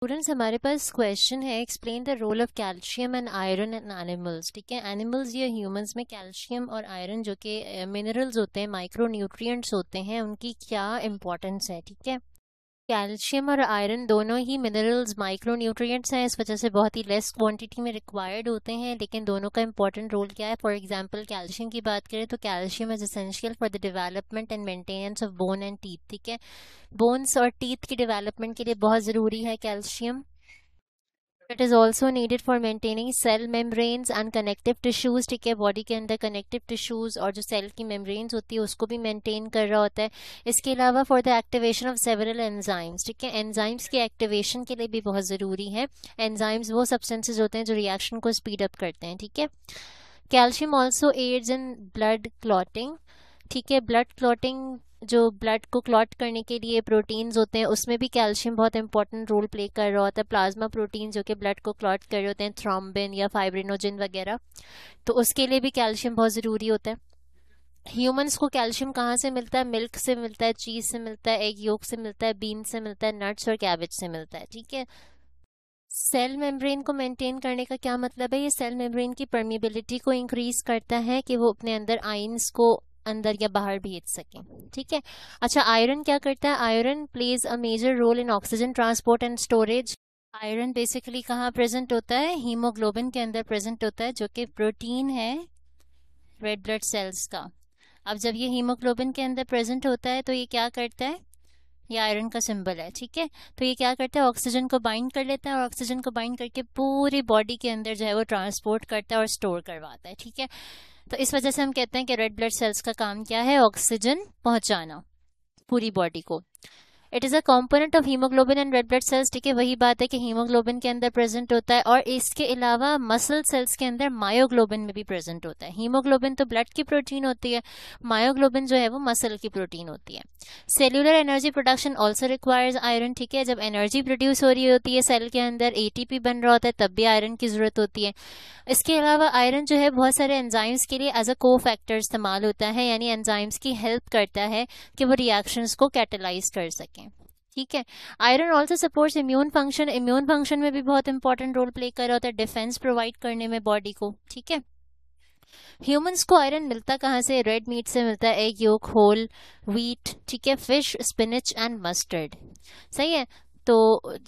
students हमारे पास question है explain the role of calcium and iron in animals ठीक है एनिमल्स या ह्यूमंस में कैल्शियम और आयरन जो कि मिनरल्स eh, होते हैं माइक्रो न्यूट्रिएंट्स होते हैं उनकी क्या इंपॉर्टेंस है ठीक है कैल्शियम और आयरन दोनों ही मिनरल्स माइक्रो न्यूट्रियट्स हैं इस वजह से बहुत ही लेस क्वांटिटी में रिक्वायर्ड होते हैं लेकिन दोनों का इंपॉर्टेंट रोल क्या है फॉर एग्जांपल कैल्शियम की बात करें तो calcium is essential for the development and maintenance of bone and teeth ठीक है बोन्स और टीथ की डिवेलपमेंट के लिए बहुत ज़रूरी है calcium It is also needed for maintaining cell membranes and connective tissues ठीक है बॉडी के अंदर कनेक्टिव टिश्यूज़ और जो सेल की मेम्ब्रेन्स होती है उसको भी मेंटेन कर रहा होता है इसके अलावा for the activation of several enzymes ठीक है एनजाइम्स के एक्टिवेशन के लिए भी बहुत ज़रूरी है एनजाइम्स वो सब्सटेंसेज होते हैं जो रिएक्शन को स्पीड अप करते हैं ठीक है calcium also aids in blood clotting ठीक है ब्लड क्लॉटिंग जो ब्लड को क्लॉट करने के लिए प्रोटीन्स होते हैं उसमें भी कैल्शियम बहुत इंपॉर्टेंट रोल प्ले कर रहा होता है प्लाज्मा प्रोटीन जो कि ब्लड को क्लॉट कर रहे होते हैं थ्रोम्बिन या फाइब्रिनोजिन वगैरह तो उसके लिए भी कैल्शियम बहुत ज़रूरी होता है ह्यूमंस को कैल्शियम कहाँ से मिलता है मिल्क से मिलता है चीज़ से मिलता है एग योग से मिलता है बीन से मिलता है नट्स और कैबेज से मिलता है ठीक है सेल मेम्ब्रेन को मेंटेन करने का क्या मतलब है ये सेल मेम्ब्रेन की परमिबिलिटी को इंक्रीज करता है कि वो अपने अंदर आइंस को अंदर या बाहर भेज सकें ठीक है अच्छा आयरन क्या करता है iron plays a major role in oxygen transport and storage iron basically कहाँ प्रेजेंट होता है हीमोग्लोबिन के अंदर प्रेजेंट होता है जो कि प्रोटीन है रेड ब्लड सेल्स का अब जब ये हीमोग्लोबिन के अंदर प्रेजेंट होता है तो ये क्या करता है ये आयरन का सिंबल है ठीक है तो ये क्या करता है ऑक्सीजन को बाइंड कर लेता है और ऑक्सीजन को बाइंड करके पूरी बॉडी के अंदर जो है वो ट्रांसपोर्ट करता है और स्टोर करवाता है ठीक है तो इस वजह से हम कहते हैं कि रेड ब्लड सेल्स का काम क्या है ऑक्सीजन पहुंचाना पूरी बॉडी को it is a component of haemoglobin and red blood cells ठीक है वही बात है कि हीमोग्लोबिन के अंदर प्रेजेंट होता है और इसके अलावा मसल सेल्स के अंदर मायोग्लोबिन में भी प्रेजेंट होता है हीमोग्लोबिन तो ब्लड की प्रोटीन होती है मायोग्लोबिन जो है वो मसल की प्रोटीन होती है cellular energy production also requires iron ठीक है जब एनर्जी प्रोड्यूस हो रही होती है सेल के अंदर ए बन रहा होता है तब भी आयरन की जरूरत होती है इसके अलावा आयरन जो है बहुत सारे एंजाइम्स के लिए एज अ को फैक्टर इस्तेमाल होता है यानी एंजाइम्स की हेल्प करता है कि वो रिएक्शंस को कैटेलाइज कर सकें ठीक है iron also support immune function immune function में भी बहुत इंपॉर्टेंट रोल प्ले कर रहा होता है डिफेंस प्रोवाइड करने में बॉडी को ठीक है ह्यूमंस को आयरन मिलता कहाँ से रेड मीट से मिलता है एग योक होल व्हीट ठीक है फिश स्पिनच एंड मस्टर्ड सही है तो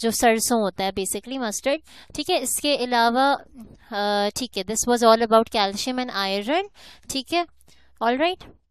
जो सरसों होता है बेसिकली मस्टर्ड ठीक है इसके अलावा ठीक है this was all about calcium and iron ठीक है ऑल राइट